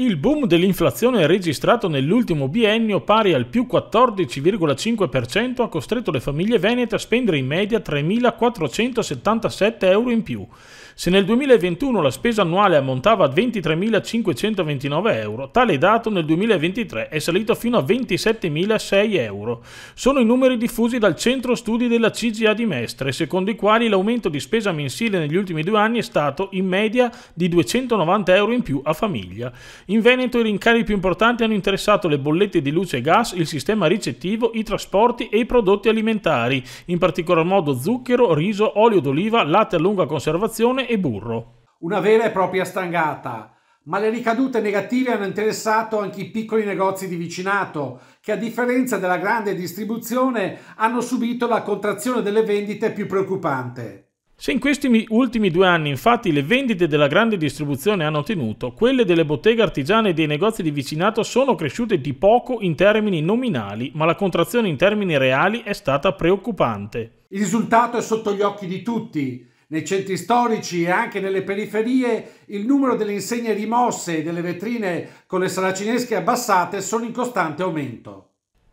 Il boom dell'inflazione registrato nell'ultimo biennio pari al più 14,5% ha costretto le famiglie venete a spendere in media 3.477 euro in più. Se nel 2021 la spesa annuale ammontava a 23.529 euro, tale dato nel 2023 è salito fino a 27.006 euro. Sono i numeri diffusi dal centro studi della CGA di Mestre, secondo i quali l'aumento di spesa mensile negli ultimi due anni è stato in media di 290 euro in più a famiglia. In Veneto i rincari più importanti hanno interessato le bollette di luce e gas, il sistema ricettivo, i trasporti e i prodotti alimentari, in particolar modo zucchero, riso, olio d'oliva, latte a lunga conservazione e burro. Una vera e propria stangata ma le ricadute negative hanno interessato anche i piccoli negozi di vicinato, che a differenza della grande distribuzione hanno subito la contrazione delle vendite più preoccupante. Se in questi ultimi due anni infatti le vendite della grande distribuzione hanno tenuto, quelle delle botteghe artigiane e dei negozi di vicinato sono cresciute di poco in termini nominali, ma la contrazione in termini reali è stata preoccupante. Il risultato è sotto gli occhi di tutti. Nei centri storici e anche nelle periferie il numero delle insegne rimosse e delle vetrine con le saracinesche abbassate sono in costante aumento.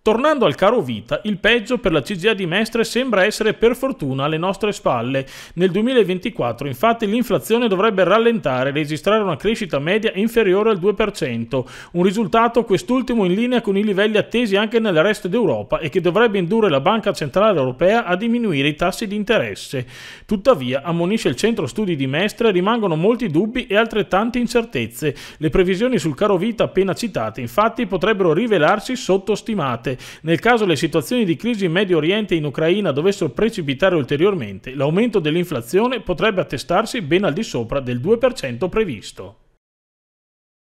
Tornando al caro vita, il peggio per la CGA di Mestre sembra essere per fortuna alle nostre spalle. Nel 2024 infatti l'inflazione dovrebbe rallentare e registrare una crescita media inferiore al 2%, un risultato quest'ultimo in linea con i livelli attesi anche nel resto d'Europa e che dovrebbe indurre la Banca Centrale Europea a diminuire i tassi di interesse. Tuttavia, ammonisce il centro studi di Mestre, rimangono molti dubbi e altrettante incertezze. Le previsioni sul caro vita appena citate infatti potrebbero rivelarsi sottostimate nel caso le situazioni di crisi in Medio Oriente e in Ucraina dovessero precipitare ulteriormente, l'aumento dell'inflazione potrebbe attestarsi ben al di sopra del 2% previsto.